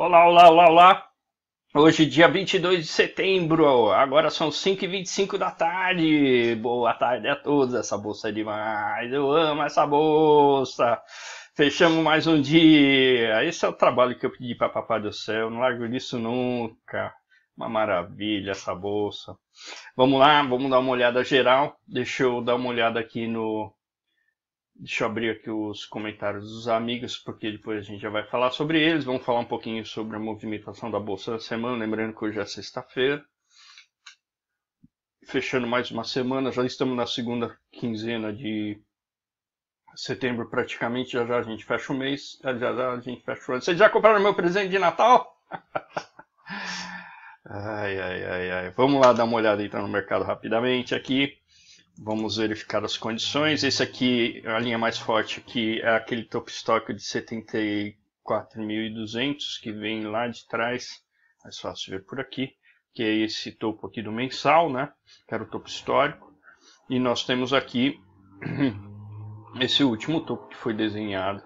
Olá, olá, olá, olá! Hoje, dia 22 de setembro, agora são 5h25 da tarde. Boa tarde a todos, essa bolsa é demais, eu amo essa bolsa. Fechamos mais um dia. Esse é o trabalho que eu pedi para Papai do Céu, não largo disso nunca. Uma maravilha essa bolsa. Vamos lá, vamos dar uma olhada geral. Deixa eu dar uma olhada aqui no, Deixa eu abrir aqui os comentários dos amigos, porque depois a gente já vai falar sobre eles. Vamos falar um pouquinho sobre a movimentação da Bolsa da semana, lembrando que hoje é sexta-feira. Fechando mais uma semana, já estamos na segunda quinzena de setembro praticamente, já já a gente fecha o mês, já já a gente fecha o ano. Vocês já compraram meu presente de Natal? ai, ai, ai, ai. Vamos lá dar uma olhada então no mercado rapidamente aqui. Vamos verificar as condições. Esse aqui, a linha mais forte aqui, é aquele top stock de 74.200 que vem lá de trás. Mais fácil ver por aqui, que é esse topo aqui do mensal, né? Que era o topo histórico. E nós temos aqui esse último topo que foi desenhado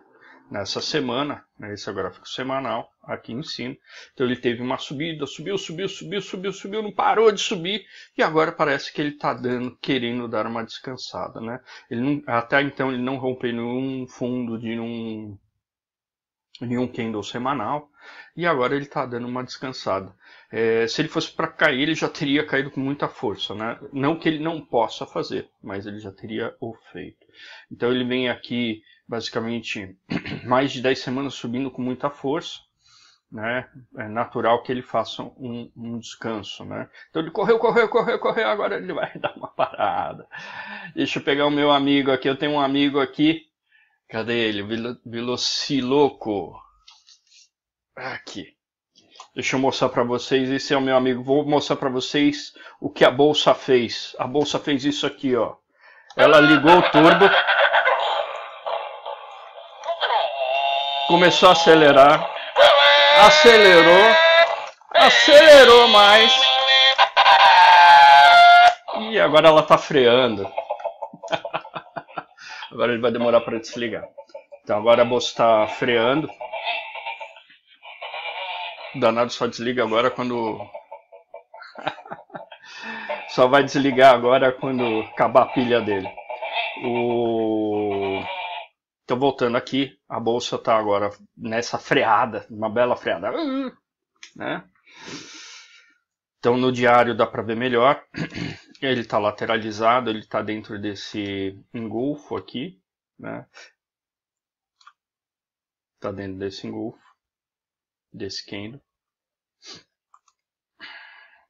nessa semana, né? esse é o gráfico semanal, aqui em cima. Então ele teve uma subida, subiu, subiu, subiu, subiu, subiu, não parou de subir e agora parece que ele está dando, querendo dar uma descansada, né? Ele não, até então ele não rompeu nenhum fundo de nenhum candle semanal e agora ele está dando uma descansada. É, se ele fosse para cair, ele já teria caído com muita força, né? Não que ele não possa fazer, mas ele já teria o feito. Então ele vem aqui basicamente mais de 10 semanas subindo com muita força né? É natural que ele faça um, um, descanso, né? Então ele correu, correu, correu, correu, agora ele vai dar uma parada. Deixa eu pegar o meu amigo aqui, eu tenho um amigo aqui. Cadê ele? Velociloco. Aqui. Deixa eu mostrar para vocês, esse é o meu amigo. Vou mostrar para vocês o que a bolsa fez. A bolsa fez isso aqui, ó. Ela ligou o turbo. Começou a acelerar acelerou, acelerou mais. E agora ela está freando. agora ele vai demorar para desligar. Então agora a bolsa está freando. O danado só desliga agora quando. só vai desligar agora quando acabar a pilha dele. O então, voltando aqui, a bolsa está agora nessa freada, uma bela freada. Ah, né? Então, no diário dá para ver melhor. Ele está lateralizado, ele está dentro desse engolfo aqui. Né? Está dentro desse engolfo, desse candle.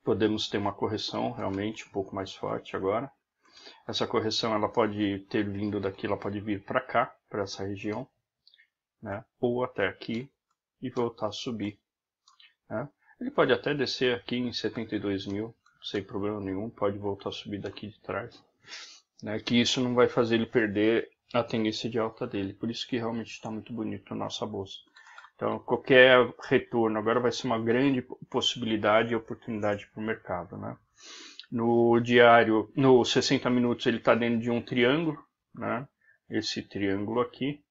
Podemos ter uma correção realmente um pouco mais forte agora. Essa correção ela pode ter vindo daqui, ela pode vir para cá para essa região, né? ou até aqui e voltar a subir. Né? Ele pode até descer aqui em 72 mil, sem problema nenhum, pode voltar a subir daqui de trás, né? que isso não vai fazer ele perder a tendência de alta dele, por isso que realmente está muito bonito a nossa bolsa. Então, qualquer retorno agora vai ser uma grande possibilidade e oportunidade para o mercado. Né? No diário, no 60 minutos, ele está dentro de um triângulo, né? esse triângulo aqui.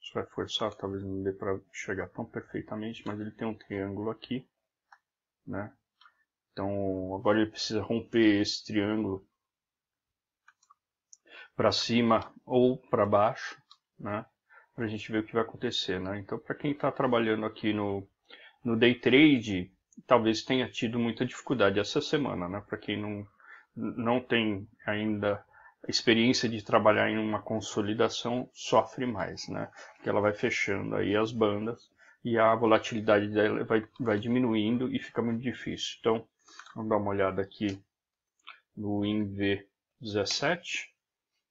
Isso vai forçar, talvez não dê para chegar tão perfeitamente, mas ele tem um triângulo aqui, né? Então agora ele precisa romper esse triângulo para cima ou para baixo, né? Para a gente ver o que vai acontecer, né? Então para quem está trabalhando aqui no, no day trade, talvez tenha tido muita dificuldade essa semana, né? Para quem não, não tem ainda a experiência de trabalhar em uma consolidação sofre mais, né? Porque ela vai fechando aí as bandas e a volatilidade dela vai, vai diminuindo e fica muito difícil. Então, vamos dar uma olhada aqui no INV17,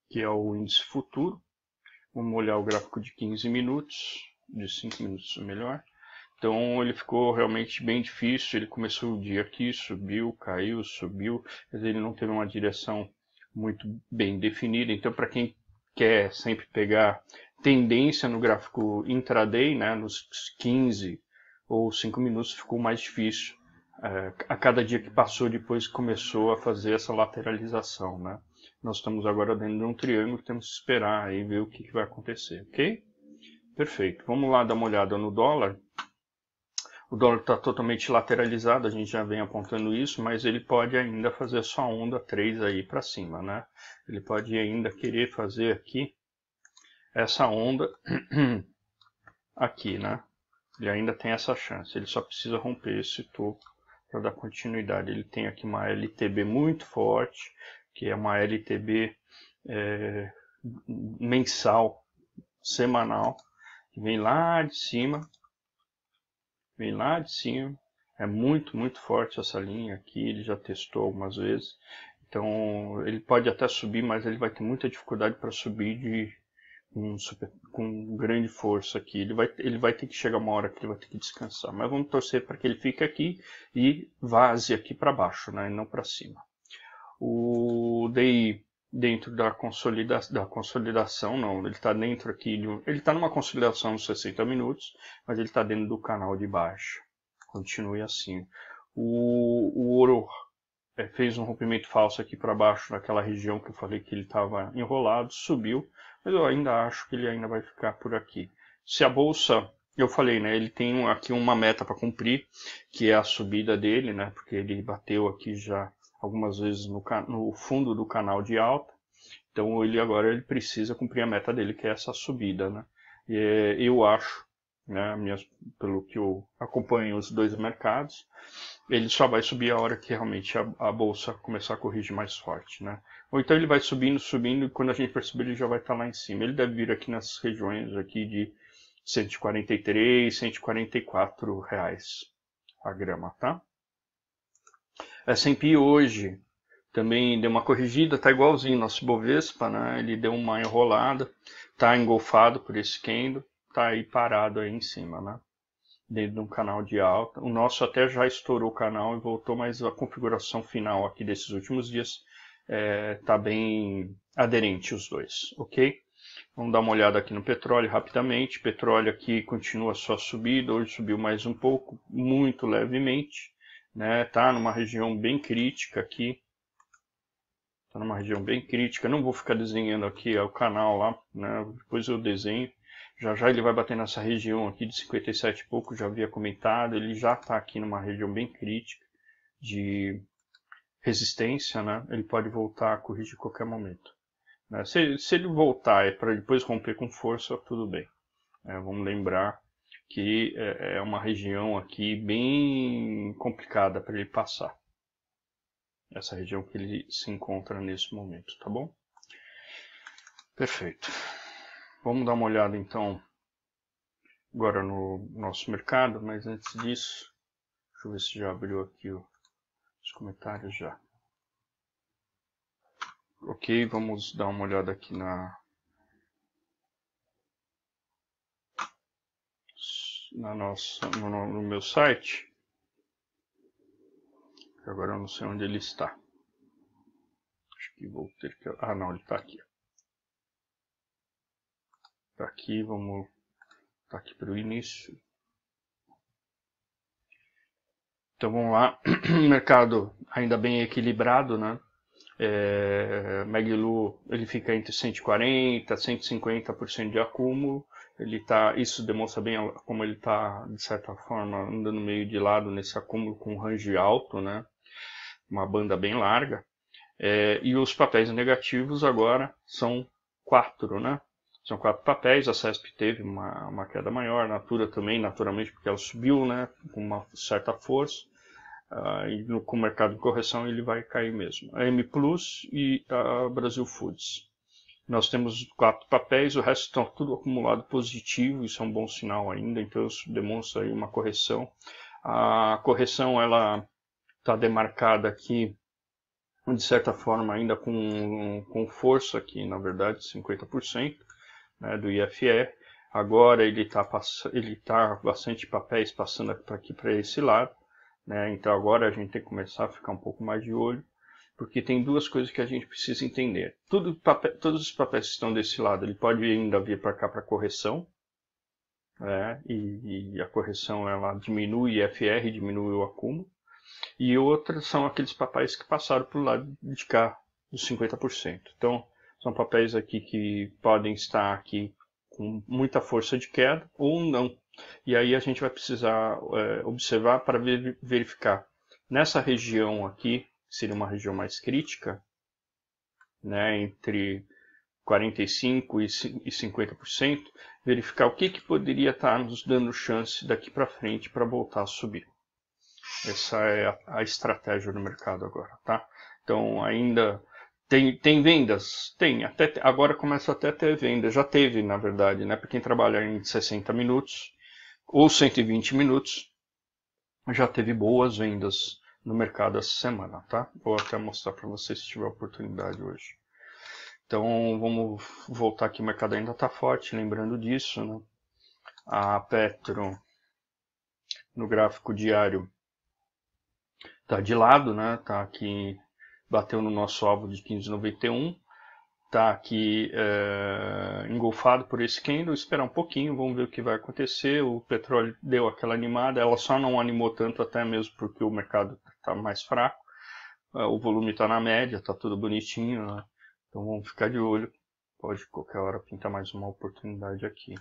que é o índice futuro. Vamos olhar o gráfico de 15 minutos, de 5 minutos é melhor. Então ele ficou realmente bem difícil, ele começou o dia aqui, subiu, caiu, subiu, mas ele não teve uma direção muito bem definida. Então, para quem quer sempre pegar tendência no gráfico intraday, né, nos 15 ou 5 minutos, ficou mais difícil. Eh, a cada dia que passou, depois começou a fazer essa lateralização. Né? Nós estamos agora dentro de um triângulo, temos que esperar e ver o que, que vai acontecer, ok? Perfeito. Vamos lá dar uma olhada no dólar. O dólar está totalmente lateralizado, a gente já vem apontando isso, mas ele pode ainda fazer sua onda 3 aí para cima, né? Ele pode ainda querer fazer aqui essa onda aqui, né? Ele ainda tem essa chance, ele só precisa romper esse topo para dar continuidade. Ele tem aqui uma LTB muito forte, que é uma LTB é, mensal, semanal, que vem lá de cima vem lá de cima. É muito, muito forte essa linha aqui, ele já testou algumas vezes. Então ele pode até subir, mas ele vai ter muita dificuldade para subir de, um super, com grande força aqui. Ele vai, ele vai ter que chegar uma hora que ele vai ter que descansar. Mas vamos torcer para que ele fique aqui e vaze aqui para baixo, né? e não para cima. O DI dentro da, consolida da consolidação, não, ele está dentro aqui, de um, ele está numa consolidação de 60 minutos, mas ele está dentro do canal de baixo Continue assim. O, o ouro é, eh, fez um rompimento falso aqui para baixo, naquela região que eu falei que ele estava enrolado, subiu, mas eu ainda acho que ele ainda vai ficar por aqui. Se a bolsa, eu falei, né, ele tem aqui uma meta para cumprir, que é a subida dele, né, porque ele bateu aqui já algumas vezes no, no fundo do canal de alta. Então ele agora ele precisa cumprir a meta dele, que é essa subida, né? E, eu acho, né, minhas, pelo que eu acompanho os dois mercados, ele só vai subir a hora que realmente a, a, bolsa começar a corrigir mais forte, né? Ou então ele vai subindo, subindo, e quando a gente perceber ele já vai estar tá lá em cima. Ele deve vir aqui nas regiões aqui de 143, 144 reais a grama, tá? É S&P hoje também deu uma corrigida, está igualzinho nosso Bovespa, né? Ele deu uma enrolada, está engolfado por esse candle, está aí parado aí em cima, né? Dentro de um canal de alta. O nosso até já estourou o canal e voltou, mas a configuração final aqui desses últimos dias está é, bem aderente os dois, ok? Vamos dar uma olhada aqui no petróleo rapidamente. Petróleo aqui continua sua subida, hoje subiu mais um pouco, muito levemente né? Tá numa região bem crítica aqui. Tá numa região bem crítica. Não vou ficar desenhando aqui é o canal lá, né? Depois eu desenho. Já já ele vai bater nessa região aqui de 57 e pouco, já havia comentado. Ele já está aqui numa região bem crítica de resistência, né? Ele pode voltar a corrigir a qualquer momento. Né? Se, se ele voltar é para depois romper com força, tudo bem. É, vamos lembrar que é, é uma região aqui bem complicada para ele passar. Essa região que ele se encontra nesse momento, tá bom? Perfeito. Vamos dar uma olhada então agora no nosso mercado, mas antes disso, deixa eu ver se já abriu aqui os comentários já. Ok, vamos dar uma olhada aqui na na nossa, no, no meu site. Agora eu não sei onde ele está. Acho que vou ter que. Ah, não, ele está aqui. Está aqui, vamos. Está aqui para o início. Então vamos lá. Mercado ainda bem equilibrado, né? É, ele fica entre 140 e 150% de acúmulo ele tá, isso demonstra bem como ele está, de certa forma, andando meio de lado nesse acúmulo com um range alto, né? uma banda bem larga. É, e os papéis negativos agora são quatro, né? São quatro papéis, a CESP teve uma, uma queda maior, a Natura também, naturalmente, porque ela subiu né, com uma certa força. Uh, e no, com o mercado de correção ele vai cair mesmo. A M Plus e a Brasil Foods. Nós temos quatro papéis, o resto estão tá tudo acumulado positivo, isso é um bom sinal ainda, então isso demonstra aí uma correção. A correção ela está demarcada aqui, de certa forma, ainda com, com força aqui, na verdade, 50% né, do IFR. Agora ele está ele tá bastante papéis passando aqui para esse lado, né, então agora a gente tem que começar a ficar um pouco mais de olho porque tem duas coisas que a gente precisa entender. Tudo, papel, todos os papéis que estão desse lado, ele pode ainda vir para cá para correção, né? e, e, a correção ela diminui FR, diminui o acúmulo, e outras são aqueles papéis que passaram para o lado de cá, dos 50%. Então, são papéis aqui que podem estar aqui com muita força de queda ou não. E aí a gente vai precisar é, observar para verificar nessa região aqui que seria uma região mais crítica, né, entre 45% e 50%, verificar o que, que poderia estar nos dando chance daqui para frente para voltar a subir. Essa é a, a, estratégia do mercado agora, tá? Então, ainda tem, tem vendas? Tem, até, agora começa até a ter venda, já teve na verdade, né? Para quem trabalha em 60 minutos ou 120 minutos, já teve boas vendas no mercado essa semana, tá? Vou até mostrar para vocês se tiver oportunidade hoje. Então vamos voltar aqui, o mercado ainda está forte, lembrando disso, né? A Petro no gráfico diário está de lado, né? Tá aqui bateu no nosso alvo de 15,91, tá aqui é, engolfado por esse candle. Esperar um pouquinho, vamos ver o que vai acontecer. O petróleo deu aquela animada, ela só não animou tanto até mesmo porque o mercado está mais fraco, ah, o volume está na média, está tudo bonitinho, né? então vamos ficar de olho. Pode qualquer hora pintar mais uma oportunidade aqui.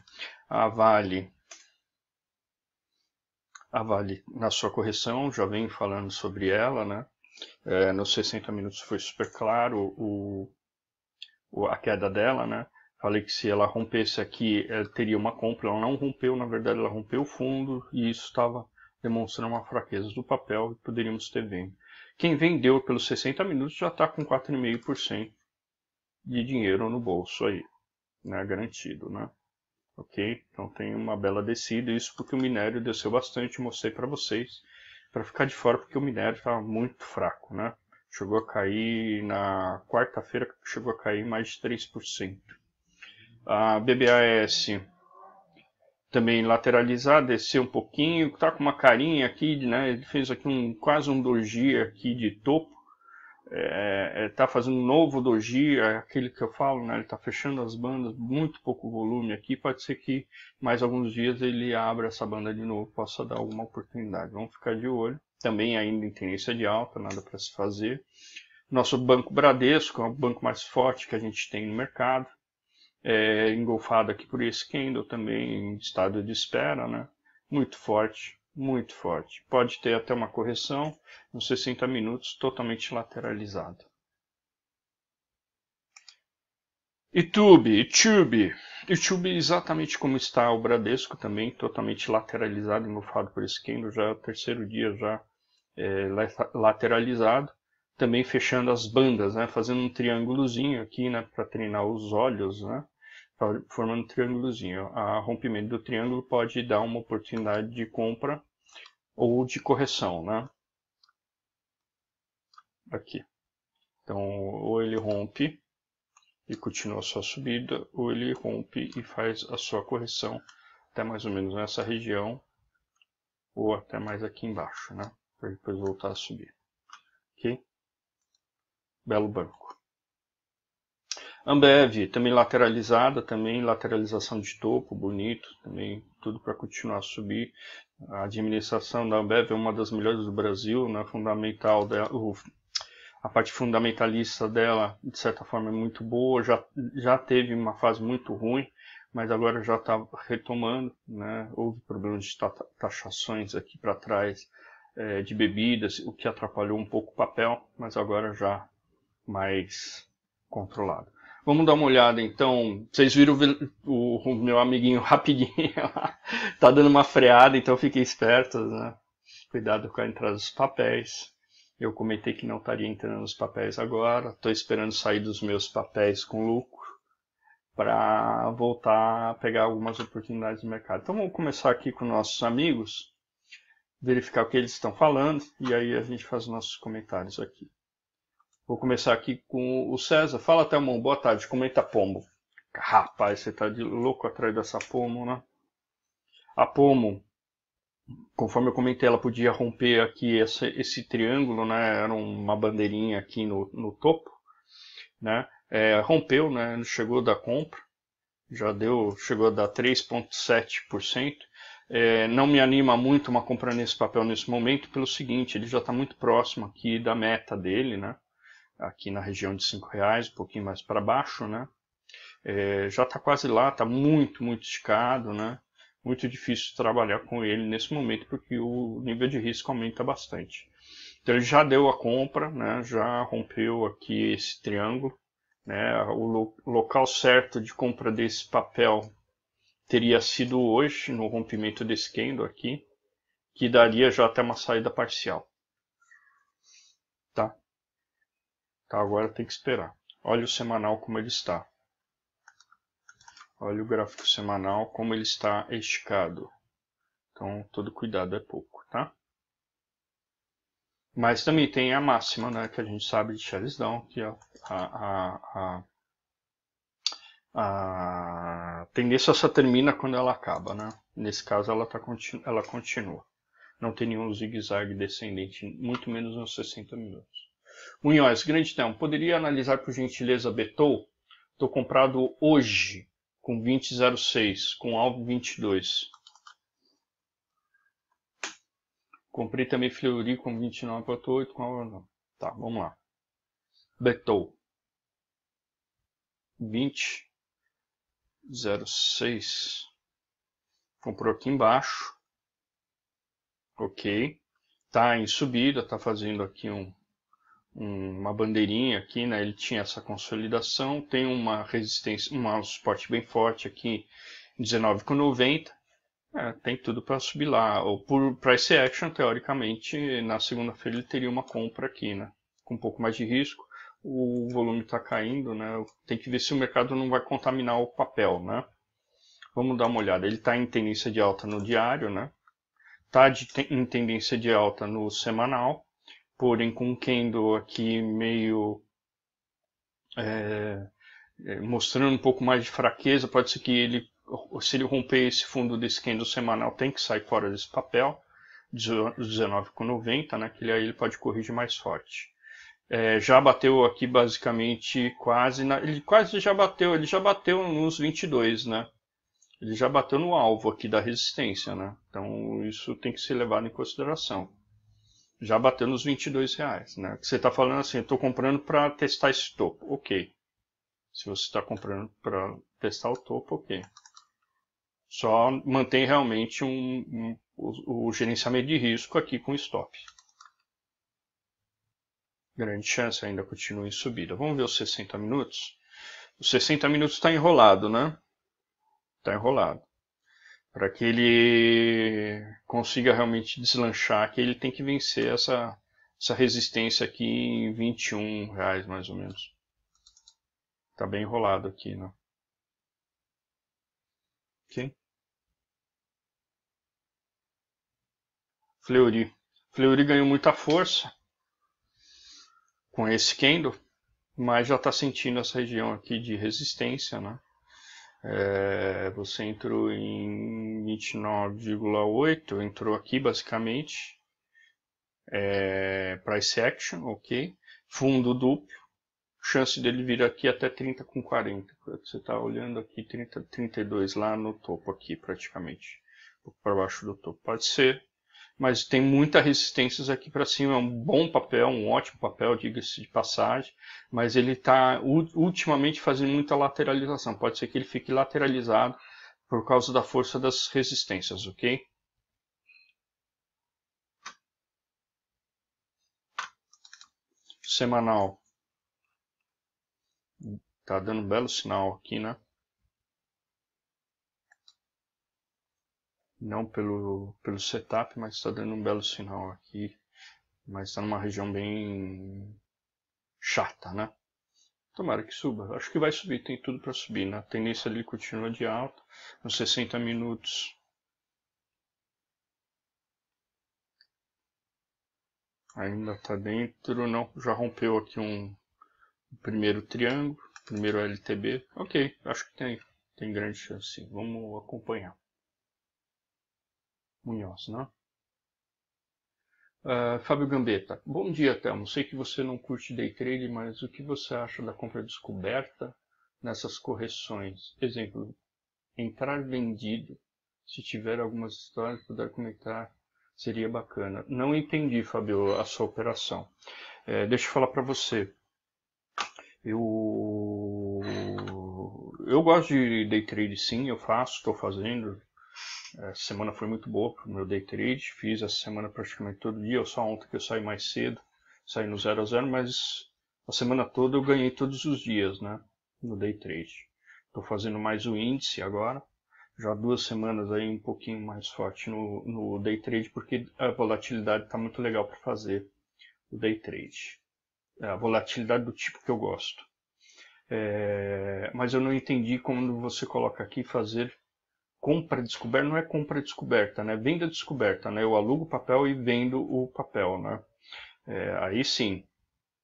A Vale, a Vale na sua correção, já venho falando sobre ela, né? É, nos 60 minutos foi super claro o, o, a queda dela, né? Falei que se ela rompesse aqui, ela teria uma compra. Ela não rompeu, na verdade, ela rompeu o fundo e isso estava demonstrando uma fraqueza do papel e poderíamos ter bem. Quem vendeu pelos 60 minutos já está com 4,5% de dinheiro no bolso aí, né, garantido, né? Ok? Então tem uma bela descida, isso porque o minério desceu bastante, mostrei para vocês, para ficar de fora porque o minério estava muito fraco, né? Chegou a cair na quarta-feira, chegou a cair mais de 3%. A BBAS também lateralizar, descer um pouquinho, tá com uma carinha aqui, né? Ele fez aqui um quase um doji aqui de topo, é, é, tá fazendo um novo doji, é aquele que eu falo, né? Ele tá fechando as bandas, muito pouco volume aqui, pode ser que mais alguns dias ele abra essa banda de novo, possa dar alguma oportunidade. Vamos ficar de olho. Também ainda em tendência de alta, nada para se fazer. Nosso banco Bradesco é o banco mais forte que a gente tem no mercado é, engolfado aqui por esse candle também em estado de espera, né? Muito forte, muito forte. Pode ter até uma correção nos 60 minutos totalmente lateralizado. YouTube, YouTube, YouTube exatamente como está o Bradesco também, totalmente lateralizado, engolfado por esse candle, já é o terceiro dia já é, lateralizado também fechando as bandas, né? fazendo um triângulozinho aqui né? para treinar os olhos, né? Tá formando um triângulozinho. A rompimento do triângulo pode dar uma oportunidade de compra ou de correção, né? Aqui. Então, ou ele rompe e continua a sua subida, ou ele rompe e faz a sua correção até mais ou menos nessa região, ou até mais aqui embaixo, né? Para depois voltar a subir. Ok? Belo banco. Ambev, também lateralizada, também lateralização de topo, bonito, também tudo para continuar a subir. A administração da Ambev é uma das melhores do Brasil, né? fundamental dela, a parte fundamentalista dela, de certa forma, é muito boa, já, já teve uma fase muito ruim, mas agora já está retomando, né? houve problemas de taxações aqui para trás é, de bebidas, o que atrapalhou um pouco o papel, mas agora já mais controlado. Vamos dar uma olhada então. Vocês viram o, o meu amiguinho rapidinho lá. tá dando uma freada, então fiquem espertos, né? Cuidado com a entrada dos papéis. Eu comentei que não estaria entrando nos papéis agora. Estou esperando sair dos meus papéis com lucro para voltar a pegar algumas oportunidades de mercado. Então vamos começar aqui com nossos amigos, verificar o que eles estão falando e aí a gente faz nossos comentários aqui. Vou começar aqui com o César. Fala, Thelmão. Boa tarde. Comenta POMO? Rapaz, você tá de louco atrás dessa pomo, né? A pomo, conforme eu comentei, ela podia romper aqui esse, esse triângulo, né? Era uma bandeirinha aqui no, no topo, né? É, rompeu, né? Chegou da compra. Já deu, chegou a dar 3,7%. É, não me anima muito uma compra nesse papel nesse momento, pelo seguinte, ele já está muito próximo aqui da meta dele, né? aqui na região de R$ reais, um pouquinho mais para baixo, né? É, já está quase lá, está muito, muito esticado, né? Muito difícil trabalhar com ele nesse momento porque o nível de risco aumenta bastante. Então ele já deu a compra, né? Já rompeu aqui esse triângulo, né? O lo local certo de compra desse papel teria sido hoje no rompimento desse candle aqui, que daria já até uma saída parcial. Tá, agora tem que esperar. Olha o semanal como ele está. Olha o gráfico semanal como ele está esticado. Então, todo cuidado é pouco, tá? Mas também tem a máxima, né, que a gente sabe de Charles Down, que a, a, a, a tendência só termina quando ela acaba, né? Nesse caso, ela, tá, ela continua. Não tem nenhum zigue-zague descendente, muito menos nos 60 minutos. Munhoz, grande tempo. Poderia analisar, por gentileza, Betou? Estou comprado hoje com 20,06, com alvo 22. Comprei também Fleury com 29,8, com alvo não. Tá, vamos lá. Betou. 20,06. Comprou aqui embaixo. Ok. Tá em subida, tá fazendo aqui um uma bandeirinha aqui, né? Ele tinha essa consolidação, tem uma resistência, um suporte bem forte aqui, 19,90. É, tem tudo para subir lá. Ou por price action, teoricamente, na segunda-feira ele teria uma compra aqui, né? Com um pouco mais de risco. O volume está caindo, né? Tem que ver se o mercado não vai contaminar o papel, né? Vamos dar uma olhada. Ele está em tendência de alta no diário, né? Está em tendência de alta no semanal porém com o Kendo aqui meio é, é, mostrando um pouco mais de fraqueza, pode ser que ele, se ele romper esse fundo desse Kendo semanal, tem que sair fora desse papel, 19,90, né, que ele, aí ele pode corrigir mais forte. É, já bateu aqui basicamente quase, na, ele quase já bateu, ele já bateu nos 22, né? Ele já bateu no alvo aqui da resistência, né? Então isso tem que ser levado em consideração já bateu nos 22 reais, né? Que você está falando assim, estou comprando para testar esse topo, ok. Se você está comprando para testar o topo, ok. Só mantém realmente um, um, o, o gerenciamento de risco aqui com stop. Grande chance ainda continua em subida. Vamos ver os 60 minutos. Os 60 minutos está enrolado, né? Está enrolado para que ele consiga realmente deslanchar, que ele tem que vencer essa, essa resistência aqui em 21 reais mais ou menos. Tá bem enrolado aqui, né? Ok. Fleury. Fleury ganhou muita força com esse Kendo, mas já está sentindo essa região aqui de resistência, né? É, você entrou em 29,8, entrou aqui basicamente. É, price action, ok. Fundo duplo, chance dele vir aqui até 30 com 40. Você está olhando aqui 30, 32 lá no topo aqui praticamente, um pouco para baixo do topo. Pode ser mas tem muita resistência aqui para cima. É um bom papel, um ótimo papel, diga-se de passagem, mas ele está ultimamente fazendo muita lateralização. Pode ser que ele fique lateralizado por causa da força das resistências, ok? Semanal. Tá dando um belo sinal aqui, né? não pelo, pelo setup, mas está dando um belo sinal aqui. Mas está numa região bem chata, né? Tomara que suba. Acho que vai subir, tem tudo para subir. Na né? tendência dele continua de alta, nos 60 minutos. Ainda está dentro, não. Já rompeu aqui um, um primeiro triângulo, primeiro LTB. Ok, acho que tem, tem grande chance. Vamos acompanhar. Munhoz, né? Uh, Fábio Gambetta, bom dia, Telmo. Sei que você não curte day trade, mas o que você acha da compra descoberta nessas correções? Exemplo, entrar vendido. Se tiver algumas histórias, puder comentar, seria bacana. Não entendi, Fábio, a sua operação. É, deixa eu falar para você. Eu eu gosto de day trade sim, eu faço, estou fazendo, é, essa semana foi muito boa para o meu day trade, fiz essa semana praticamente todo dia, só ontem que eu saí mais cedo, saí no 0 a 0, mas a semana toda eu ganhei todos os dias, né, no day trade. Estou fazendo mais o índice agora, já duas semanas aí um pouquinho mais forte no, no day trade, porque a volatilidade está muito legal para fazer o day trade. É a volatilidade do tipo que eu gosto. É, mas eu não entendi quando você coloca aqui fazer compra descoberta não é compra descoberta, né? Venda descoberta, né? Eu alugo o papel e vendo o papel, né? É, aí sim,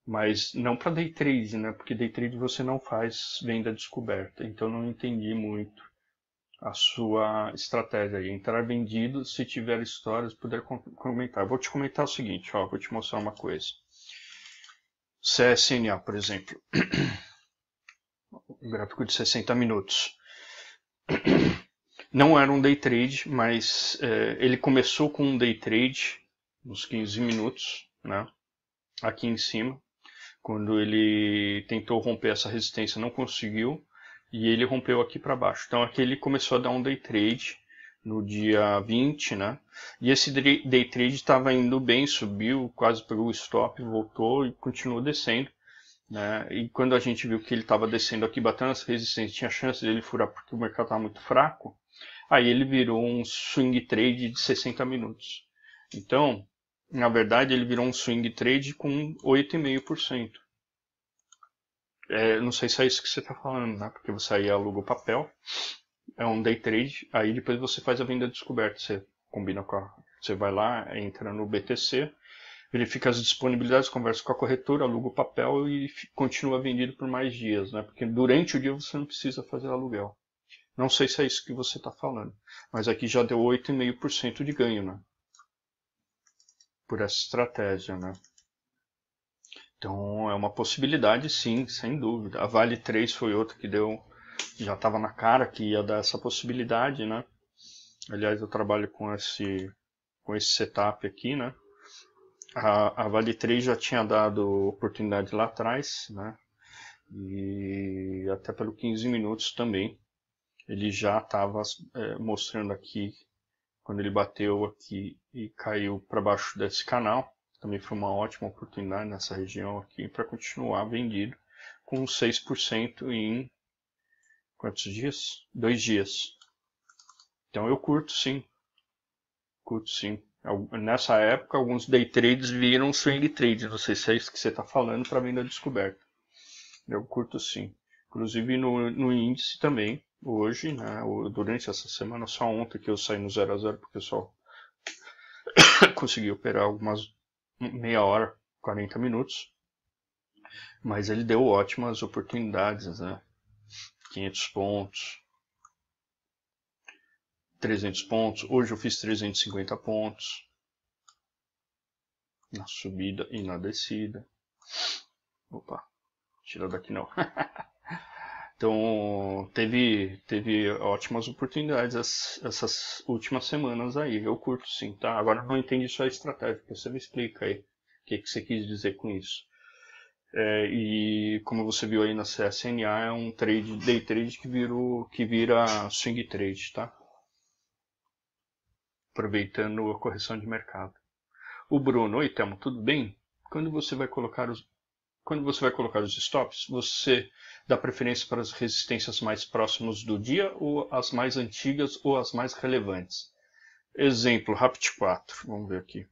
mas não para day trade, né? Porque day trade você não faz venda descoberta. Então não entendi muito a sua estratégia aí. Entrar vendido, se tiver histórias, puder comentar. Vou te comentar o seguinte, ó, vou te mostrar uma coisa. CSNA, por exemplo. Um gráfico de 60 minutos. Não era um day trade, mas é, ele começou com um day trade, uns 15 minutos, né? Aqui em cima. Quando ele tentou romper essa resistência, não conseguiu. E ele rompeu aqui para baixo. Então aqui ele começou a dar um day trade no dia 20, né? E esse day trade estava indo bem, subiu, quase pegou o stop, voltou e continuou descendo. Né? E quando a gente viu que ele estava descendo aqui, batendo as resistências, tinha chance dele furar porque o mercado estava muito fraco, aí ele virou um swing trade de 60 minutos. Então, na verdade, ele virou um swing trade com 8,5%. É, não sei se é isso que você está falando, né? porque você aí aluga o papel, é um day trade, aí depois você faz a venda descoberta, você combina com a, você vai lá, entra no BTC, verifica as disponibilidades, conversa com a corretora, aluga o papel e continua vendido por mais dias, né? Porque durante o dia você não precisa fazer aluguel. Não sei se é isso que você está falando, mas aqui já deu 8,5% de ganho, né? Por essa estratégia, né? Então é uma possibilidade sim, sem dúvida. A Vale 3 foi outra que deu, já estava na cara que ia dar essa possibilidade, né? Aliás, eu trabalho com esse, com esse setup aqui, né? A, a Vale 3 já tinha dado oportunidade lá atrás, né? E até pelo 15 minutos também ele já estava é, mostrando aqui quando ele bateu aqui e caiu para baixo desse canal. Também foi uma ótima oportunidade nessa região aqui para continuar vendido com 6% em quantos dias? Dois dias. Então eu curto sim. Curto sim. Nessa época, alguns day trades viram swing trade. Não sei se é isso que você está falando para venda descoberta. Eu curto sim. Inclusive no, no índice também hoje, né, durante essa semana, só ontem que eu saí no 0 a 0 porque eu só consegui operar algumas meia hora, 40 minutos. Mas ele deu ótimas oportunidades, né? 500 pontos, 300 pontos. Hoje eu fiz 350 pontos na subida e na descida. Opa, tira daqui não. Então, teve, teve ótimas oportunidades as, essas últimas semanas aí. Eu curto sim, tá? Agora não entendi sua estratégia, você me explica aí o que, que você quis dizer com isso. É, e como você viu aí na CSNA, é um trade, day trade que, virou, que vira swing trade, tá? Aproveitando a correção de mercado. O Bruno, oi Thelmo, tudo bem? Quando você vai colocar os, quando você vai colocar os stops, você dá preferência para as resistências mais próximas do dia ou as mais antigas ou as mais relevantes. Exemplo, RAPT4, vamos ver aqui.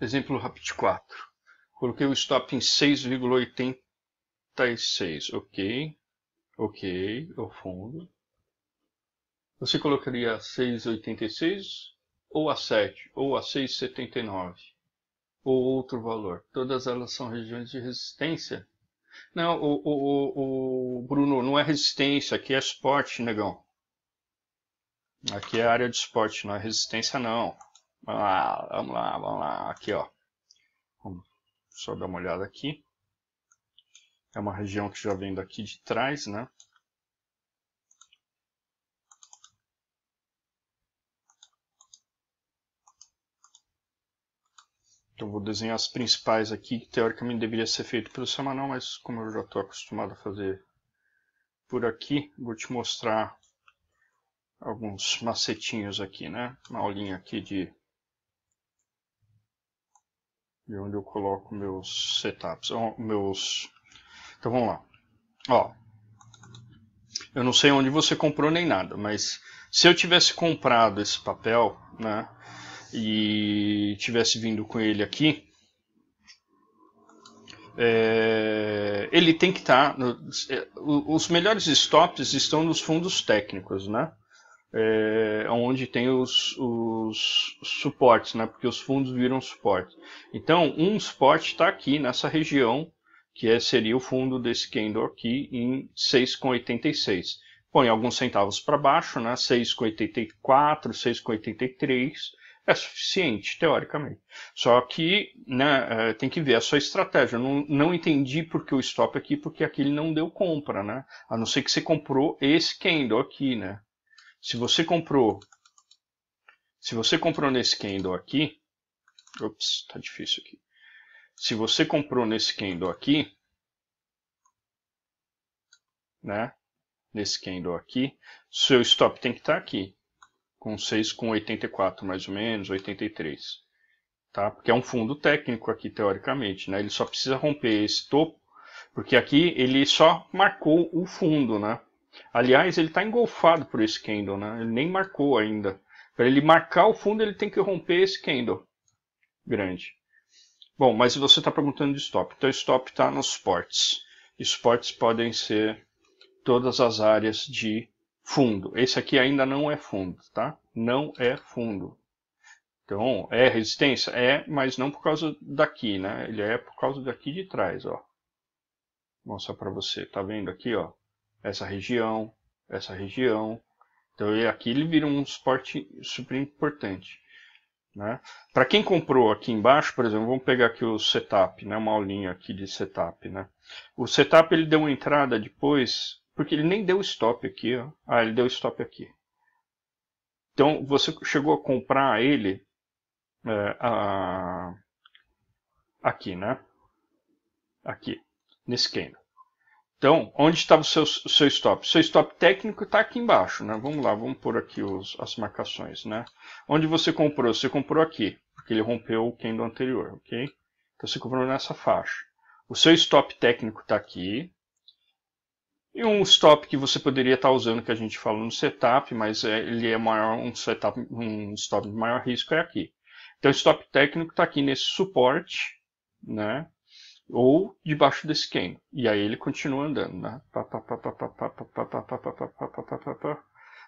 Exemplo RAPT4. Coloquei o stop em 6,80 6, tá ok. Ok, ao fundo. Você colocaria a 6,86 ou a 7 ou a 6,79 ou outro valor. Todas elas são regiões de resistência. Não, o, o, o, Bruno, não é resistência, aqui é esporte, negão. Aqui é área de esporte, não é resistência não. Vamos lá, vamos lá, vamos lá. Aqui, ó. Vamos só dar uma olhada aqui. É uma região que já vem daqui de trás, né? Então vou desenhar as principais aqui, que teoricamente deveria ser feito pelo semanal, mas como eu já estou acostumado a fazer por aqui, vou te mostrar alguns macetinhos aqui, né? Uma aulinha aqui de, de onde eu coloco meus setups, meus então vamos lá. Ó, eu não sei onde você comprou nem nada, mas se eu tivesse comprado esse papel, né, e tivesse vindo com ele aqui, é, ele tem que estar. Tá, é, os melhores stops estão nos fundos técnicos, né? É, onde tem os, os suportes, né? Porque os fundos viram suporte. Então, um suporte está aqui nessa região que é, seria o fundo desse candle aqui em 6,86. Põe alguns centavos para baixo, né? 6,84, 6,83 é suficiente, teoricamente. Só que né, é, tem que ver a sua estratégia. Eu não, não entendi porque o stop aqui, porque aqui ele não deu compra, né? A não ser que você comprou esse candle aqui, né? Se você comprou, se você comprou nesse candle aqui, ops, tá difícil aqui se você comprou nesse candle aqui, né? Nesse candle aqui, seu stop tem que estar tá aqui, com 6, com 84 mais ou menos, 83, tá? Porque é um fundo técnico aqui teoricamente, né? Ele só precisa romper esse topo, porque aqui ele só marcou o fundo, né? Aliás, ele está engolfado por esse candle, né? Ele nem marcou ainda. Para ele marcar o fundo, ele tem que romper esse candle grande. Bom, mas você está perguntando de stop. Então, stop está nos suportes. Suportes podem ser todas as áreas de fundo. Esse aqui ainda não é fundo, tá? Não é fundo. Então, é resistência? É, mas não por causa daqui, né? Ele é por causa daqui de trás, ó. Vou mostrar para você. Tá vendo aqui, ó? Essa região, essa região. Então, aqui ele vira um suporte super importante. Né? Para quem comprou aqui embaixo, por exemplo, vamos pegar aqui o setup, né? uma aulinha aqui de setup. Né? O setup ele deu uma entrada depois, porque ele nem deu stop aqui. Ó. Ah, ele deu stop aqui. Então você chegou a comprar ele é, a... aqui, né? Aqui, nesse candle. Então, onde estava o seu, o seu stop? O seu stop técnico está aqui embaixo, né? Vamos lá, vamos pôr aqui os, as marcações, né? Onde você comprou? Você comprou aqui, porque ele rompeu o candle anterior, ok? Então você comprou nessa faixa. O seu stop técnico está aqui. E um stop que você poderia estar tá usando, que a gente falou no setup, mas é, ele é maior, um setup, um stop de maior risco é aqui. Então, o stop técnico está aqui nesse suporte, né? ou debaixo desse cano. E aí ele continua andando. Né?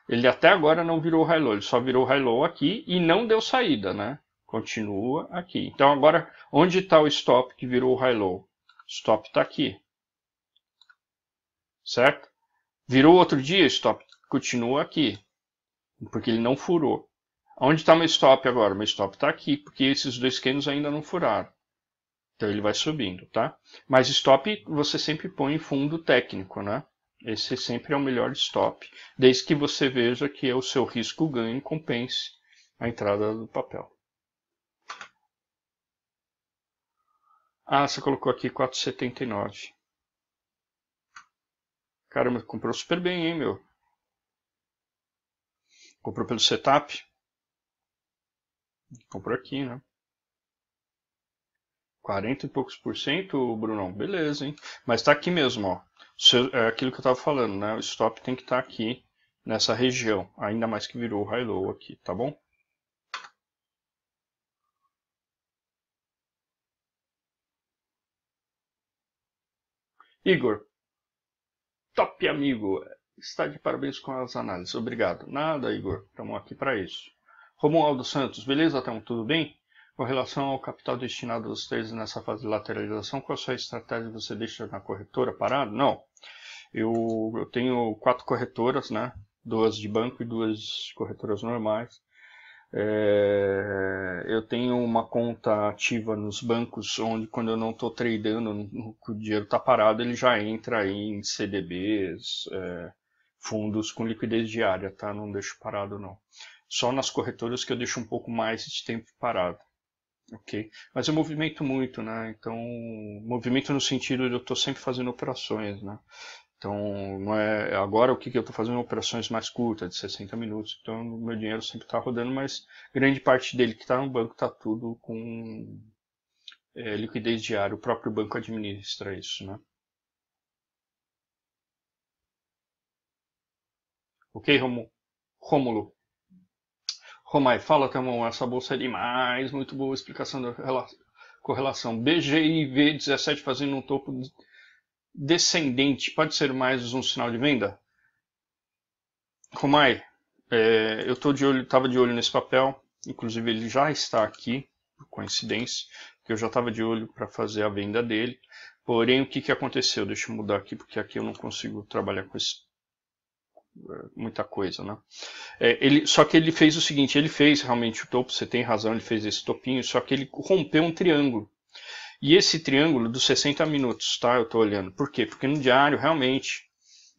Ele até agora não virou high low, ele só virou high low aqui e não deu saída, né? Continua aqui. Então agora, onde está o stop que virou high low? Stop está aqui. Certo? Virou outro dia, stop continua aqui. Porque ele não furou. Onde está meu stop agora? Meu stop está aqui, porque esses dois canos ainda não furaram. Então ele vai subindo, tá? Mas stop você sempre põe em fundo técnico, né? Esse sempre é o melhor stop, desde que você veja que é o seu risco ganho compense a entrada do papel. Ah, você colocou aqui 4,79. Caramba, comprou super bem, hein, meu? Comprou pelo setup? Comprou aqui, né? 40 e poucos por cento, Brunão, beleza, hein? Mas está aqui mesmo, ó. É aquilo que eu estava falando, né? O stop tem que estar tá aqui nessa região, ainda mais que virou high low aqui, tá bom? Igor, top amigo, está de parabéns com as análises, obrigado. Nada, Igor, estamos aqui para isso. Romualdo Santos, beleza, Tamo? Tudo bem? Com relação ao capital destinado aos três nessa fase de lateralização, qual a sua estratégia? Você deixa na corretora parado? Não. Eu, eu tenho quatro corretoras, né? Duas de banco e duas corretoras normais. É, eu tenho uma conta ativa nos bancos, onde quando eu não estou tradando, o dinheiro está parado, ele já entra em CDBs, é, fundos com liquidez diária, tá? Não deixo parado não. Só nas corretoras que eu deixo um pouco mais de tempo parado. Ok. Mas eu movimento muito, né? Então, movimento no sentido de eu estou sempre fazendo operações, né? Então, não é, agora o que, que eu estou fazendo operações mais curtas, de 60 minutos. Então, meu dinheiro sempre está rodando, mas grande parte dele que está no banco está tudo com é, liquidez diária. O próprio banco administra isso, né? Ok, Romulo? Rômulo? Romai, fala, Tamon, essa bolsa é demais, muito boa explicação da correlação. BGIV 17 fazendo um topo descendente, pode ser mais um sinal de venda? Romai, é, eu estava de, de olho nesse papel, inclusive ele já está aqui, por coincidência, porque eu já estava de olho para fazer a venda dele. Porém, o que, que aconteceu? Deixa eu mudar aqui, porque aqui eu não consigo trabalhar com esse é, muita coisa, né? É, ele, só que ele fez o seguinte, ele fez realmente o topo, você tem razão, ele fez esse topinho, só que ele rompeu um triângulo. E esse triângulo dos 60 minutos, tá? Eu tô olhando. Por quê? Porque no diário, realmente,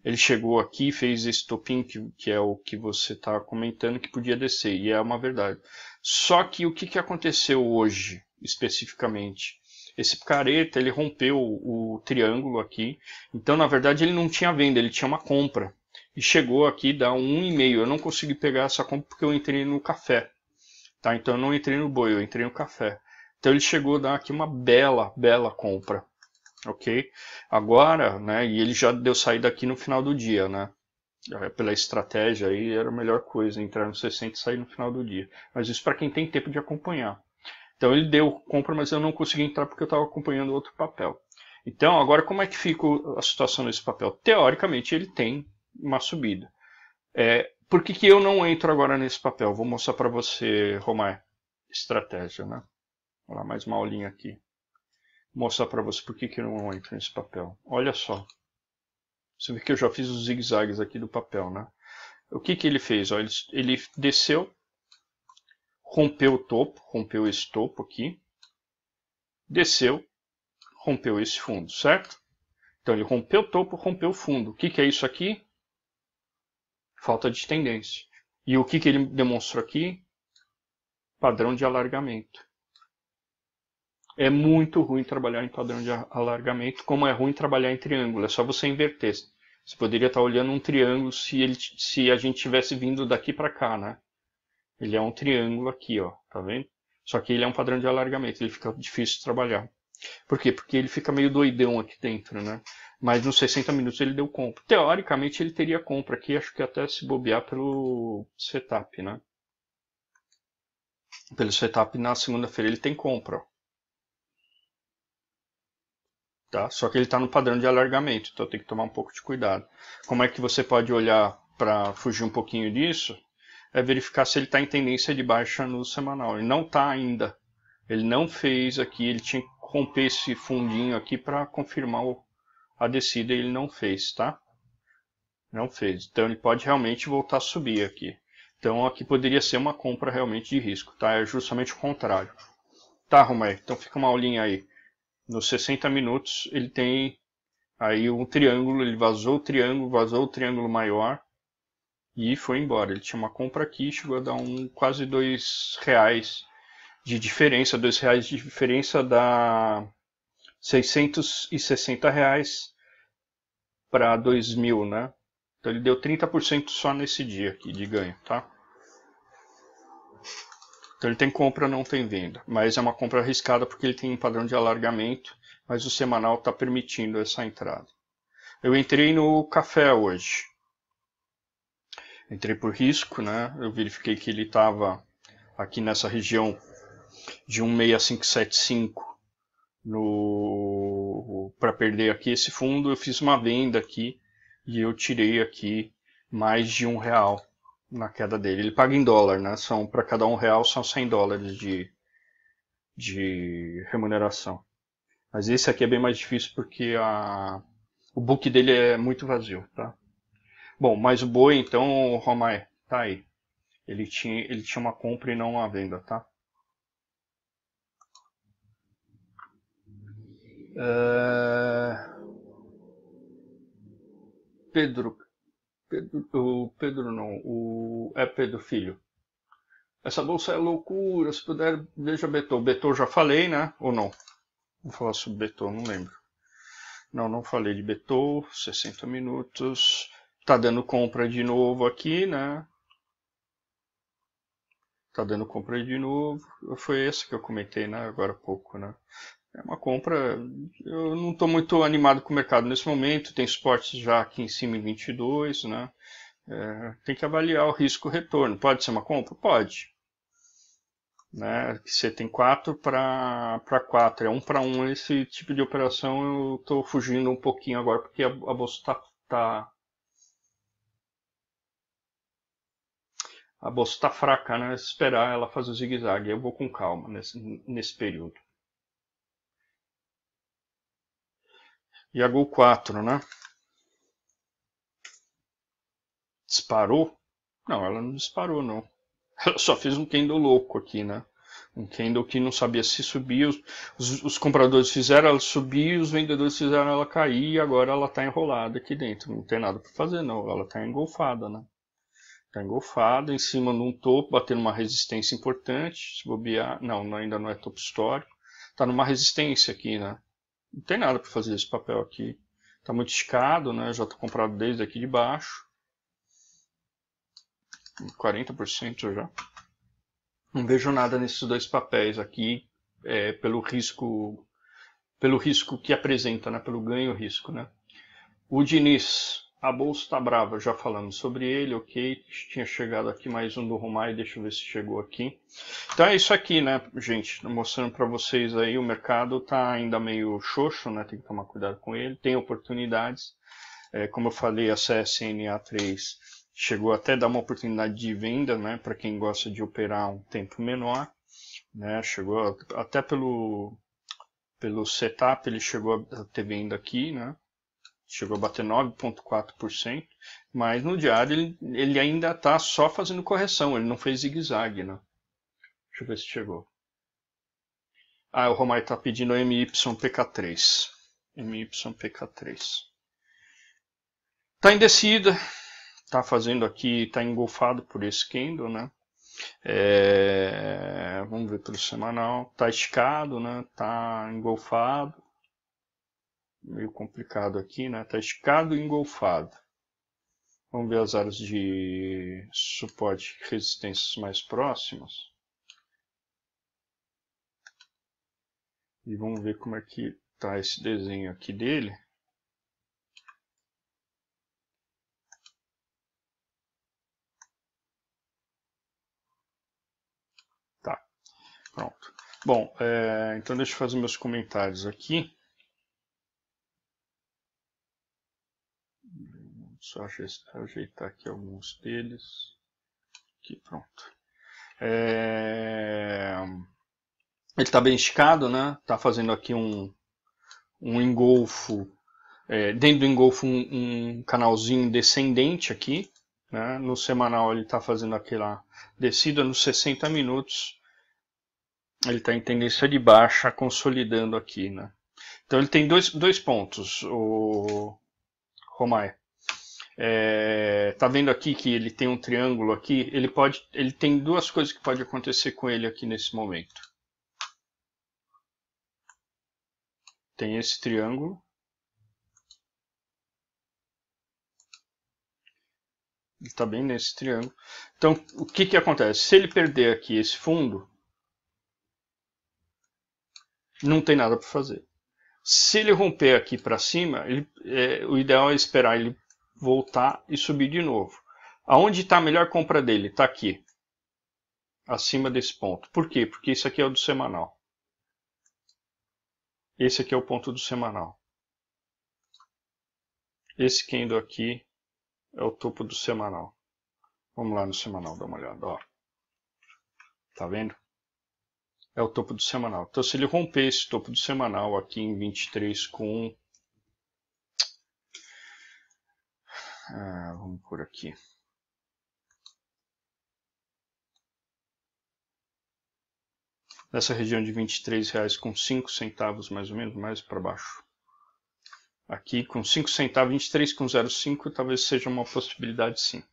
ele chegou aqui, fez esse topinho, que, que é o que você está comentando, que podia descer, e é uma verdade. Só que o que, que aconteceu hoje, especificamente? Esse picareta, ele rompeu o triângulo aqui, então, na verdade, ele não tinha venda, ele tinha uma compra e chegou aqui dá um e meio. Eu não consegui pegar essa compra porque eu entrei no café, tá? Então eu não entrei no boi, eu entrei no café. Então ele chegou a dar aqui uma bela, bela compra, ok? Agora, né? E ele já deu saída aqui no final do dia, né? É, pela estratégia aí era a melhor coisa entrar no 60 e sair no final do dia. Mas isso para quem tem tempo de acompanhar. Então ele deu compra, mas eu não consegui entrar porque eu estava acompanhando outro papel. Então, agora como é que fica a situação nesse papel? Teoricamente ele tem uma subida. É, por que, que eu não entro agora nesse papel? Vou mostrar para você, Romar, estratégia, né? Vou lá, mais uma aulinha aqui. Vou mostrar para você por que, que eu não entro nesse papel. Olha só. Você vê que eu já fiz os zigue-zagues aqui do papel, né? O que, que ele fez? Ó, ele, ele desceu, rompeu o topo, rompeu esse topo aqui, desceu, rompeu esse fundo, certo? Então ele rompeu o topo, rompeu o fundo. O que, que é isso aqui? falta de tendência. E o que, que ele demonstrou aqui? Padrão de alargamento. É muito ruim trabalhar em padrão de alargamento, como é ruim trabalhar em triângulo. É só você inverter. Você poderia estar olhando um triângulo se, ele, se a gente tivesse vindo daqui para cá, né? Ele é um triângulo aqui, ó, tá vendo? Só que ele é um padrão de alargamento, ele fica difícil de trabalhar. Por quê? Porque ele fica meio doidão aqui dentro, né? mas nos 60 minutos ele deu compra. Teoricamente ele teria compra aqui, acho que até se bobear pelo setup, né? Pelo setup na segunda-feira ele tem compra. Tá? Só que ele está no padrão de alargamento, então tem que tomar um pouco de cuidado. Como é que você pode olhar para fugir um pouquinho disso? É verificar se ele está em tendência de baixa no semanal. Ele não está ainda. Ele não fez aqui, ele tinha que romper esse fundinho aqui para confirmar o a descida ele não fez, tá? Não fez. Então ele pode realmente voltar a subir aqui. Então aqui poderia ser uma compra realmente de risco, tá? É justamente o contrário. Tá, Romé, então fica uma olhinha aí. Nos 60 minutos ele tem aí um triângulo, ele vazou o triângulo, vazou o triângulo maior e foi embora. Ele tinha uma compra aqui, chegou a dar um quase dois reais de diferença, dois reais de diferença da 660 reais para 2000, né? Então ele deu 30% só nesse dia aqui de ganho, tá? Então ele tem compra, não tem venda, mas é uma compra arriscada porque ele tem um padrão de alargamento, mas o semanal está permitindo essa entrada. Eu entrei no café hoje. Entrei por risco, né? Eu verifiquei que ele estava aqui nessa região de 16575 no para perder aqui esse fundo, eu fiz uma venda aqui e eu tirei aqui mais de um real na queda dele. Ele paga em dólar, né? São para cada um real são 100 dólares de de remuneração. Mas esse aqui é bem mais difícil porque a o book dele é muito vazio, tá? Bom, mas o boi então, o Romaé, tá aí. Ele tinha ele tinha uma compra e não uma venda, tá? Ah, Pedro, Pedro, o Pedro não, o, é Pedro Filho. Essa bolsa é loucura, se puder, veja Betô. Betô já falei, né? Ou não? Vou falar sobre Betô, não lembro. Não, não falei de Betô. 60 minutos. Tá dando compra de novo aqui, né? Tá dando compra de novo. Foi esse que eu comentei, né? Agora há pouco, né? É uma compra. Eu não estou muito animado com o mercado nesse momento. Tem suportes já aqui em cima em 22, né? É, tem que avaliar o risco-retorno. Pode ser uma compra? Pode. Né? Você tem 4 para 4, é 1 para 1. Esse tipo de operação eu estou fugindo um pouquinho agora porque a, a bolsa está. Tá... A bolsa está fraca, né? Esperar ela fazer o zigue-zague. Eu vou com calma nesse, nesse período. e a gol 4, né? Disparou? Não, ela não disparou, não. Ela só fez um candle louco aqui, né? Um candle que não sabia se subia. Os, os compradores fizeram ela subir, os vendedores fizeram ela cair, e agora ela está enrolada aqui dentro. Não tem nada para fazer, não. Ela está engolfada, né? Tá engolfada em cima de um topo, batendo uma resistência importante. Se bobear. Não, ainda não é topo histórico. Está numa resistência aqui, né? não tem nada para fazer esse papel aqui. Está muito esticado né? já está comprado desde aqui de baixo. 40% já. Não vejo nada nesses dois papéis aqui é, pelo risco pelo risco que apresenta, né? pelo ganho risco. Né? O Diniz, a bolsa está brava, já falamos sobre ele, ok. Tinha chegado aqui mais um do Romai, deixa eu ver se chegou aqui. Então é isso aqui, né, gente? Mostrando para vocês aí, o mercado está ainda meio xoxo, né? Tem que tomar cuidado com ele. Tem oportunidades. É, como eu falei, a CSNA3 chegou até a dar uma oportunidade de venda, né? Para quem gosta de operar um tempo menor, né? Chegou até pelo, pelo setup, ele chegou a ter venda aqui, né? chegou a bater 9,4%, mas no diário ele, ele ainda está só fazendo correção, ele não fez zigue-zague, né? Deixa eu ver se chegou. Ah, o Romai está pedindo MYPK3. MYPK3. Está indecida, está fazendo aqui, está engolfado por esse candle, né? É, vamos ver pelo semanal, está esticado, né? Está engolfado meio complicado aqui, né? Está escado e engolfado. Vamos ver as áreas de suporte e resistências mais próximas. E vamos ver como é que está esse desenho aqui dele. Tá, pronto. Bom, é, então deixa eu fazer meus comentários aqui. só ajeitar aqui alguns deles. Aqui, pronto. É... Ele está bem esticado, né? Está fazendo aqui um, um engolfo, é, dentro do engolfo um, um, canalzinho descendente aqui. Né? No semanal ele está fazendo aquela descida nos 60 minutos. Ele está em tendência de baixa, consolidando aqui, né? Então ele tem dois, dois pontos, o Romaé. É, tá vendo aqui que ele tem um triângulo aqui? Ele pode, ele tem duas coisas que pode acontecer com ele aqui nesse momento. Tem esse triângulo. Ele está bem nesse triângulo. Então, o que, que acontece? Se ele perder aqui esse fundo, não tem nada para fazer. Se ele romper aqui para cima, ele, é, o ideal é esperar ele voltar e subir de novo. Aonde está a melhor compra dele? Está aqui, acima desse ponto. Por quê? Porque isso aqui é o do semanal. Esse aqui é o ponto do semanal. Esse candle aqui é o topo do semanal. Vamos lá no semanal dar uma olhada. Ó. Tá vendo? É o topo do semanal. Então, se ele romper esse topo do semanal aqui em 23 com Ah, vamos por aqui. Nessa região de R$ 23,05 mais ou menos, mais para baixo. Aqui com R$ centavos, 23,05 talvez seja uma possibilidade sim.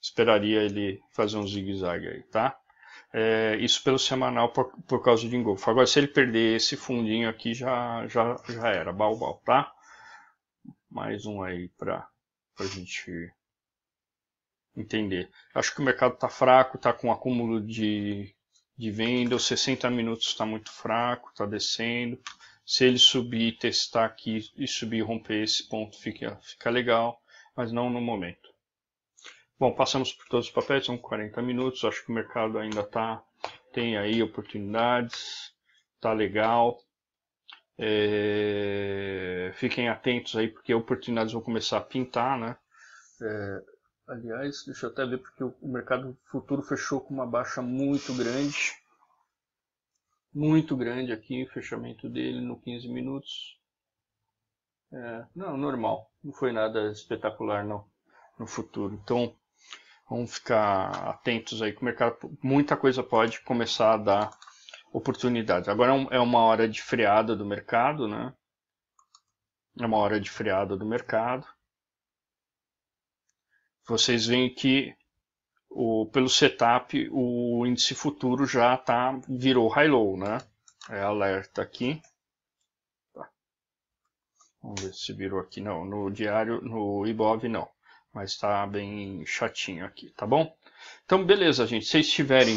Esperaria ele fazer um zigue-zague aí, tá? É, isso pelo semanal por, por causa de engolfo. Agora, se ele perder esse fundinho aqui, já, já, já era, balbal, tá? Mais um aí para para a gente entender. Acho que o mercado está fraco, está com um acúmulo de, de venda, os 60 minutos está muito fraco, está descendo. Se ele subir, testar aqui e subir romper esse ponto, fica, fica legal, mas não no momento. Bom, passamos por todos os papéis, são 40 minutos, acho que o mercado ainda tá, tem aí oportunidades, tá legal. É, fiquem atentos aí, porque oportunidades vão começar a pintar, né? É, aliás, deixa eu até ver, porque o mercado futuro fechou com uma baixa muito grande. Muito grande aqui, o fechamento dele no 15 minutos. É, não, normal. Não foi nada espetacular não, no futuro. Então, vamos ficar atentos aí que o mercado, muita coisa pode começar a dar oportunidades. Agora é, é uma hora de freada do mercado, né? É uma hora de freada do mercado. Vocês veem que o, pelo setup o índice futuro já tá, virou high-low, né? É alerta aqui. Tá. Vamos ver se virou aqui. Não, no diário, no Ibov não. Mas está bem chatinho aqui, tá bom? Então, beleza, gente. Se vocês tiverem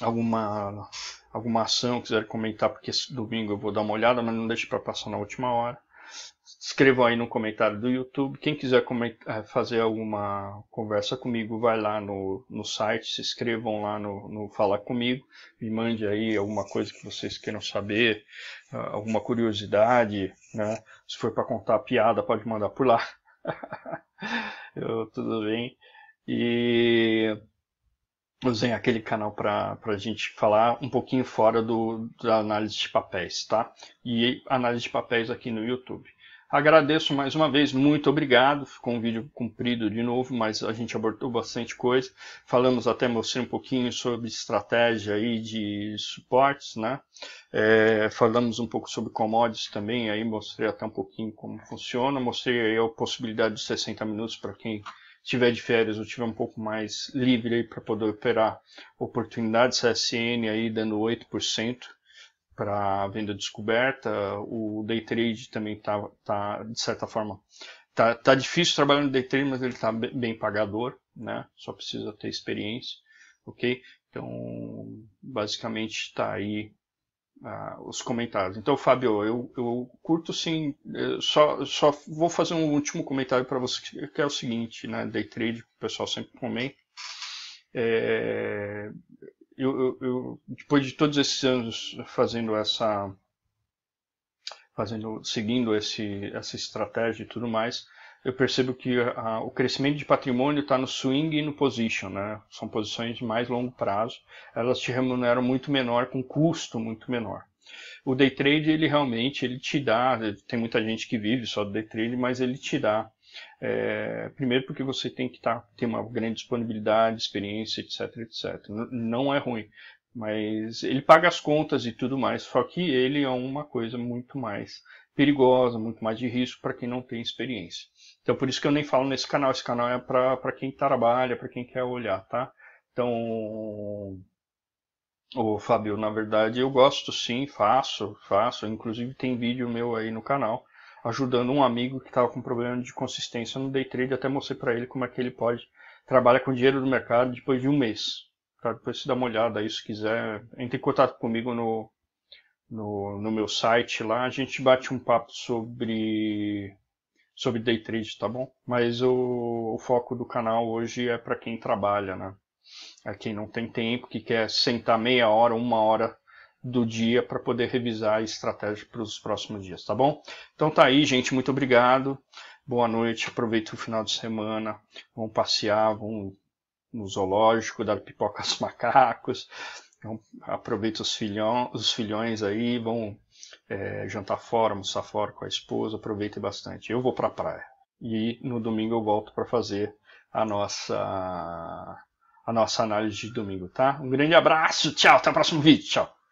alguma, alguma ação, quiser comentar, porque domingo eu vou dar uma olhada, mas não deixe para passar na última hora. Escreva aí no comentário do YouTube. Quem quiser comentar, eh, fazer alguma conversa comigo, vai lá no, no site, se inscrevam lá no, no Fala Comigo, me mande aí alguma coisa que vocês queiram saber, ah, alguma curiosidade, né? Se for para contar piada, pode mandar por lá. eu, tudo bem. E usei aquele canal para a gente falar um pouquinho fora do, da análise de papéis, tá? E análise de papéis aqui no YouTube. Agradeço mais uma vez, muito obrigado. Ficou um vídeo comprido de novo, mas a gente abordou bastante coisa. Falamos até, mostrei um pouquinho sobre estratégia aí de suportes, né? É, falamos um pouco sobre commodities também, aí mostrei até um pouquinho como funciona. Mostrei aí a possibilidade de 60 minutos para quem tiver de férias ou tiver um pouco mais livre para poder operar oportunidades CSN aí dando 8% para venda descoberta, o day trade também tá, tá de certa forma tá, tá difícil trabalhar no day trade, mas ele tá bem pagador, né? Só precisa ter experiência, ok? Então basicamente está aí os comentários. Então, Fábio, eu, eu curto sim, eu eh, só, só vou fazer um último comentário para você, que é o seguinte, né, day trade, o pessoal sempre comenta. É, eu, eu, depois de todos esses anos fazendo essa, fazendo, seguindo esse, essa estratégia e tudo mais, eu percebo que a, o crescimento de patrimônio está no swing e no position, né? São posições de mais longo prazo. Elas te remuneram muito menor, com custo muito menor. O day trade, ele realmente, ele te dá, tem muita gente que vive só do day trade, mas ele te dá é, primeiro porque você tem que tá, ter uma grande disponibilidade, experiência, etc, etc. não é ruim, mas ele paga as contas e tudo mais, só que ele é uma coisa muito mais perigosa, muito mais de risco para quem não tem experiência. Então por isso que eu nem falo nesse canal, esse canal é para quem trabalha, para quem quer olhar, tá? Então, o Fábio, na verdade eu gosto sim, faço, faço, inclusive tem vídeo meu aí no canal ajudando um amigo que estava com problema de consistência no day trade, até mostrei para ele como é que ele pode trabalhar com dinheiro do mercado depois de um mês. Tá? Depois se dá uma olhada aí se quiser, entre em contato comigo no, no, no meu site lá, a gente bate um papo sobre sobre day trade, tá bom? Mas o, o foco do canal hoje é para quem trabalha, né? É quem não tem tempo, que quer sentar meia hora, uma hora do dia para poder revisar a estratégia para os próximos dias, tá bom? Então tá aí, gente, muito obrigado. Boa noite, aproveita o final de semana, vão passear, vão no zoológico, dar pipoca aos macacos, então, aproveita os os filhões aí, vão é, jantar fora, almoçar fora com a esposa, aproveitem bastante. Eu vou para a praia e no domingo eu volto para fazer a nossa a nossa análise de domingo, tá? Um grande abraço, tchau, até o próximo vídeo, tchau.